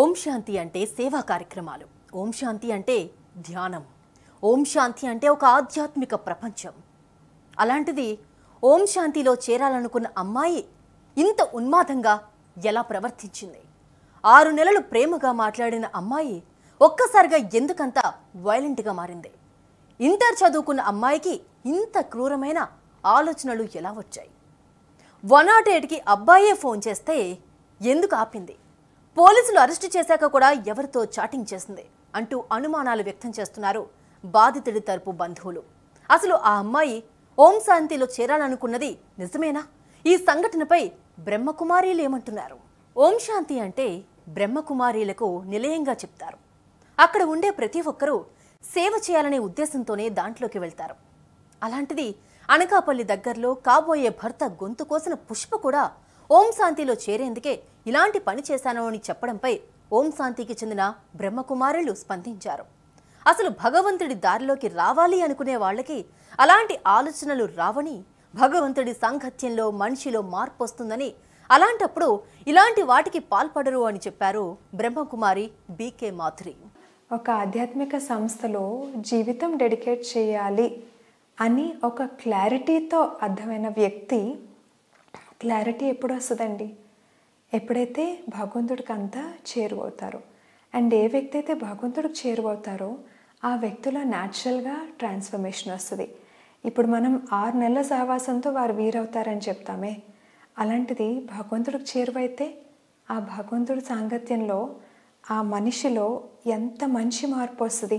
ఓం శాంతి అంటే సేవా కార్యక్రమాలు ఓం శాంతి అంటే ధ్యానం ఓం శాంతి అంటే ఒక ఆధ్యాత్మిక ప్రపంచం అలాంటిది ఓం శాంతిలో చేరాలనుకున్న అమ్మాయి ఇంత ఉన్మాదంగా ఎలా ప్రవర్తించింది ఆరు నెలలు ప్రేమగా మాట్లాడిన అమ్మాయి ఒక్కసారిగా ఎందుకంత వైలెంట్గా మారింది ఇంటర్ చదువుకున్న అమ్మాయికి ఇంత క్రూరమైన ఆలోచనలు ఎలా వచ్చాయి వన్ నాట్ ఎయిట్కి అబ్బాయే ఫోన్ చేస్తే ఎందుకు ఆపింది పోలీసులు అరెస్టు చేశాక కూడా ఎవరితో చాటింగ్ చేసింది అంటూ అనుమానాలు వ్యక్తం చేస్తున్నారు బాధితుడి తరపు బంధువులు అసలు ఆ అమ్మాయి ఓం శాంతిలో చేరాలనుకున్నది నిజమేనా ఈ సంఘటనపై ఏమంటున్నారు ఓం శాంతి అంటే బ్రహ్మకుమారీలకు నిలయంగా చెప్తారు అక్కడ ఉండే ప్రతి ఒక్కరూ సేవ చేయాలనే ఉద్దేశంతోనే దాంట్లోకి వెళ్తారు అలాంటిది అనకాపల్లి దగ్గరలో కాబోయే భర్త గొంతు కోసిన పుష్ప కూడా ఓం శాంతిలో చేరేందుకే ఇలాంటి పని చేశాను అని చెప్పడంపై ఓం శాంతికి చెందిన బ్రహ్మకుమారులు స్పందించారు అసలు భగవంతుడి దారిలోకి రావాలి అనుకునే వాళ్ళకి అలాంటి ఆలోచనలు రావని భగవంతుడి సాంగత్యంలో మనిషిలో మార్పు వస్తుందని అలాంటప్పుడు ఇలాంటి వాటికి పాల్పడరు అని చెప్పారు బ్రహ్మకుమారి బీకే మాధురి ఒక ఆధ్యాత్మిక సంస్థలో జీవితం డెడికేట్ చేయాలి అని ఒక క్లారిటీతో అర్థమైన వ్యక్తి క్లారిటీ ఎప్పుడు వస్తుందండి ఎప్పుడైతే భగవంతుడికి అంతా చేరువవుతారో అండ్ ఏ వ్యక్తి అయితే భగవంతుడికి చేరువవుతారో ఆ వ్యక్తిలో న్యాచురల్గా ట్రాన్స్ఫర్మేషన్ వస్తుంది ఇప్పుడు మనం ఆరు నెలల సహవాసంతో వారు వీరవుతారని చెప్తామే అలాంటిది భగవంతుడికి చేరువైతే ఆ భగవంతుడి సాంగత్యంలో ఆ మనిషిలో ఎంత మంచి మార్పు వస్తుంది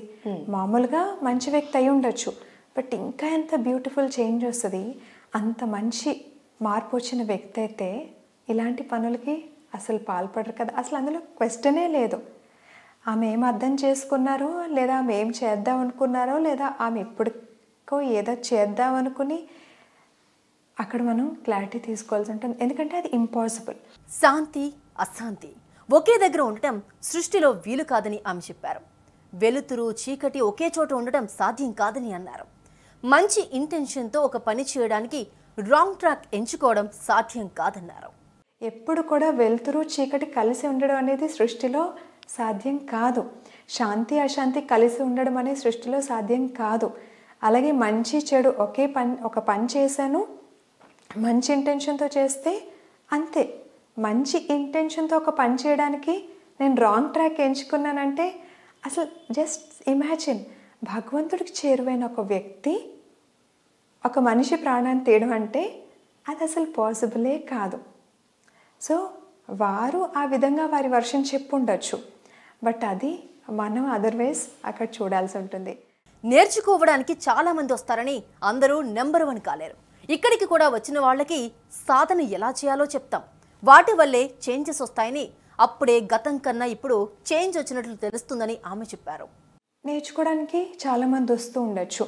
మామూలుగా మంచి వ్యక్తి అయి ఉండొచ్చు బట్ ఇంకా ఎంత బ్యూటిఫుల్ చేంజ్ వస్తుంది అంత మంచి మార్పు వచ్చిన వ్యక్తి అయితే ఇలాంటి పనులకి అసలు పాల్పడరు కదా అసలు అందులో క్వశ్చనే లేదు ఆమె ఏం అర్థం చేసుకున్నారో లేదా ఆమె ఏం చేద్దాం అనుకున్నారో లేదా ఆమె ఎప్పటికో ఏదో చేద్దాం అనుకుని అక్కడ మనం క్లారిటీ తీసుకోవాల్సి ఉంటుంది ఎందుకంటే అది ఇంపాసిబుల్ శాంతి అశాంతి ఒకే దగ్గర ఉండటం సృష్టిలో వీలు కాదని ఆమె చెప్పారు వెలుతురు చీకటి ఒకే చోట ఉండటం సాధ్యం కాదని అన్నారు మంచి ఇంటెన్షన్తో ఒక పని చేయడానికి రాంగ్ ట్రాక్ ఎంచుకోవడం సాధ్యం కాదన్నారు ఎప్పుడు కూడా వెలుతురు చీకటి కలిసి ఉండడం అనేది సృష్టిలో సాధ్యం కాదు శాంతి అశాంతి కలిసి ఉండడం అనేది సృష్టిలో సాధ్యం కాదు అలాగే మంచి చెడు ఒకే పని ఒక పని చేశాను మంచి ఇంటెన్షన్తో చేస్తే అంతే మంచి ఇంటెన్షన్తో ఒక పని చేయడానికి నేను రాంగ్ ట్రాక్ ఎంచుకున్నానంటే అసలు జస్ట్ ఇమాజిన్ భగవంతుడికి చేరువైన ఒక వ్యక్తి ఒక మనిషి ప్రాణాన్ని తీయడం అంటే అది అసలు పాసిబులే కాదు సో వారు ఆ విధంగా వారి వర్షం చెప్పుండొచ్చు బట్ అది మనం అదర్వైజ్ అక్కడ చూడాల్సి ఉంటుంది నేర్చుకోవడానికి చాలామంది వస్తారని అందరూ నెంబర్ వన్ కాలేరు ఇక్కడికి కూడా వచ్చిన వాళ్ళకి సాధన ఎలా చేయాలో చెప్తాం వాటి వల్లే చేంజెస్ వస్తాయని అప్పుడే గతం కన్నా ఇప్పుడు చేంజ్ వచ్చినట్లు తెలుస్తుందని ఆమె చెప్పారు నేర్చుకోవడానికి చాలామంది వస్తూ ఉండొచ్చు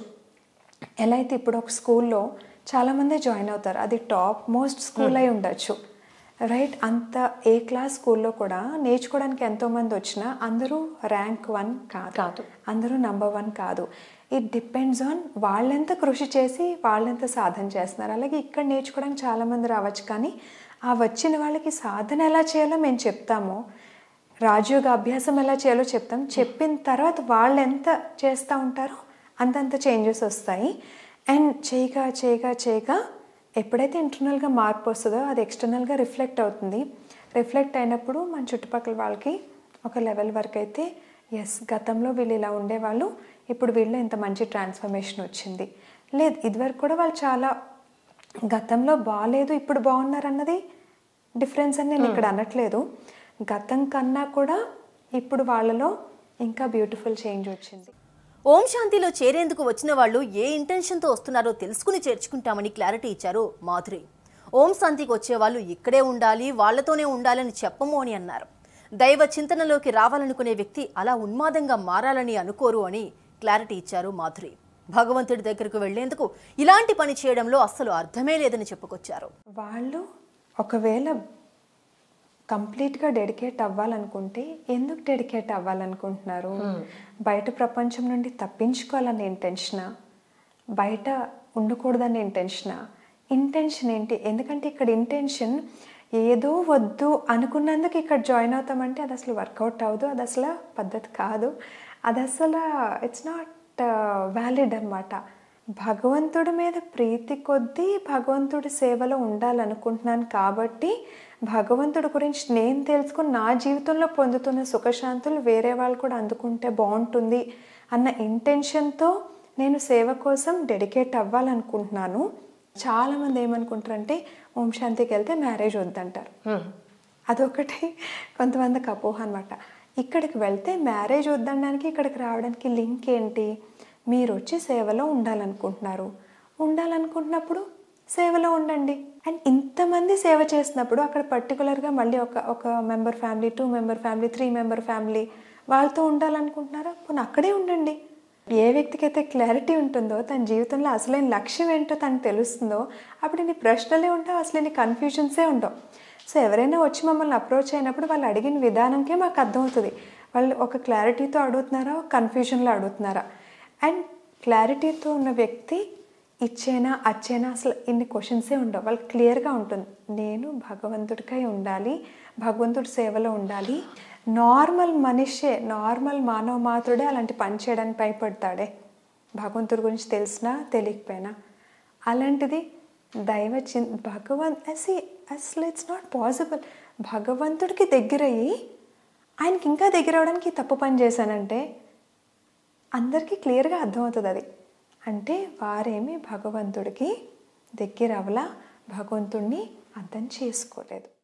ఎలా అయితే ఇప్పుడు ఒక స్కూల్లో చాలామంది జాయిన్ అవుతారు అది టాప్ మోస్ట్ స్కూల్ అయి hmm. ఉండొచ్చు రైట్ అంత ఏ క్లాస్ స్కూల్లో కూడా నేర్చుకోవడానికి ఎంతోమంది వచ్చినా అందరూ ర్యాంక్ వన్ కాదు కాదు అందరూ నంబర్ వన్ కాదు ఇట్ డిపెండ్స్ ఆన్ వాళ్ళెంత కృషి చేసి వాళ్ళెంత సాధన చేస్తున్నారు అలాగే ఇక్కడ నేర్చుకోవడానికి చాలామంది రావచ్చు కానీ ఆ వచ్చిన వాళ్ళకి సాధన ఎలా చేయాలో మేము చెప్తాము రాజయోగ అభ్యాసం ఎలా చేయాలో చెప్తాం చెప్పిన తర్వాత వాళ్ళు ఎంత చేస్తూ ఉంటారో అంతంత చేంజెస్ వస్తాయి అండ్ చేయగా చేయగా చేయగా ఎప్పుడైతే ఇంటర్నల్గా మార్పు వస్తుందో అది ఎక్స్టర్నల్గా రిఫ్లెక్ట్ అవుతుంది రిఫ్లెక్ట్ అయినప్పుడు మన చుట్టుపక్కల వాళ్ళకి ఒక లెవెల్ వరకు అయితే ఎస్ గతంలో వీళ్ళు ఇలా ఉండేవాళ్ళు ఇప్పుడు వీళ్ళు ఇంత మంచి ట్రాన్స్ఫర్మేషన్ వచ్చింది లేదు ఇదివరకు కూడా వాళ్ళు చాలా గతంలో బాగాలేదు ఇప్పుడు బాగున్నారన్నది డిఫరెన్స్ అని నేను ఇక్కడ hmm. అనట్లేదు గతం కన్నా కూడా ఇప్పుడు వాళ్ళలో ఇంకా బ్యూటిఫుల్ చేంజ్ వచ్చింది ఓం శాంతిలో చేరేందుకు వచ్చిన వాళ్ళు ఏ ఇంటెన్షన్తో వస్తున్నారో తెలుసుకుని చేర్చుకుంటామని క్లారిటీ ఇచ్చారు మాధురి ఓం శాంతికి వచ్చేవాళ్ళు ఇక్కడే ఉండాలి వాళ్లతోనే ఉండాలని చెప్పము అని అన్నారు దైవ చింతనలోకి రావాలనుకునే వ్యక్తి అలా ఉన్మాదంగా మారాలని అనుకోరు అని క్లారిటీ ఇచ్చారు మాధురి భగవంతుడి దగ్గరకు వెళ్లేందుకు ఇలాంటి పని చేయడంలో అస్సలు అర్థమే లేదని చెప్పుకొచ్చారు వాళ్ళు ఒకవేళ కంప్లీట్గా డెడికేట్ అవ్వాలనుకుంటే ఎందుకు డెడికేట్ అవ్వాలనుకుంటున్నారు బయట ప్రపంచం నుండి తప్పించుకోవాలని ఇంటెన్షనా బయట ఉండకూడదని ఇంటెన్షనా ఇంటెన్షన్ ఏంటి ఎందుకంటే ఇక్కడ ఇంటెన్షన్ ఏదో వద్దు అనుకున్నందుకు ఇక్కడ జాయిన్ అవుతామంటే అది అసలు వర్కౌట్ అవ్వదు అది అసలు పద్ధతి కాదు అది అసలు ఇట్స్ నాట్ వ్యాలిడ్ అనమాట భగవంతుడి మీద ప్రీతి కొద్దీ భగవంతుడి సేవలో ఉండాలనుకుంటున్నాను కాబట్టి భగవంతుడి గురించి నేను తెలుసుకుని నా జీవితంలో పొందుతున్న సుఖశాంతులు వేరే వాళ్ళు కూడా అందుకుంటే బాగుంటుంది అన్న ఇంటెన్షన్తో నేను సేవ కోసం డెడికేట్ అవ్వాలనుకుంటున్నాను చాలామంది ఏమనుకుంటారంటే ఓం శాంతికి వెళ్తే మ్యారేజ్ వద్దంటారు అదొకటి కొంతమందికి అపోహ అనమాట ఇక్కడికి వెళ్తే మ్యారేజ్ వద్దనడానికి ఇక్కడికి రావడానికి లింక్ ఏంటి మీరు వచ్చి సేవలో ఉండాలనుకుంటున్నారు ఉండాలనుకుంటున్నప్పుడు సేవలో ఉండండి అండ్ ఇంతమంది సేవ చేసినప్పుడు అక్కడ పర్టికులర్గా మళ్ళీ ఒక ఒక member family two member family three member family వాళ్ళతో ఉండాలనుకుంటున్నారా పోనీ అక్కడే ఉండండి ఏ వ్యక్తికి అయితే క్లారిటీ ఉంటుందో తన జీవితంలో అసలైన లక్ష్యం ఏంటో తనకు తెలుస్తుందో అప్పుడు నీ ప్రశ్నలే ఉంటావు అసలు నీ కన్ఫ్యూజన్సే ఉండవు సో ఎవరైనా వచ్చి మమ్మల్ని అప్రోచ్ అయినప్పుడు వాళ్ళు అడిగిన విధానంకే మాకు అర్థమవుతుంది వాళ్ళు ఒక క్లారిటీతో అడుగుతున్నారా ఒక కన్ఫ్యూజన్లో అడుగుతున్నారా అండ్ క్లారిటీతో ఉన్న వ్యక్తి ఇచ్చేనా అచ్చేనా అసలు ఇన్ని క్వశ్చన్సే ఉండవు వాళ్ళు క్లియర్గా ఉంటుంది నేను భగవంతుడికై ఉండాలి భగవంతుడి సేవలో ఉండాలి నార్మల్ మనిషే నార్మల్ మానవ మాత్రుడే అలాంటి పని చేయడానికి భయపడతాడే భగవంతుడి గురించి తెలిసినా తెలియకపోయినా అలాంటిది దైవ చి భగవన్ అసి అసలు ఇట్స్ నాట్ పాసిబుల్ భగవంతుడికి దగ్గరయ్యి ఆయనకి ఇంకా దగ్గర అవడానికి తప్పు పని చేశానంటే అందరికీ క్లియర్గా అర్థమవుతుంది అది అంటే వారేమి భగవంతుడికి దగ్గర అవలా భగవంతుణ్ణి అర్థం చేసుకోలేదు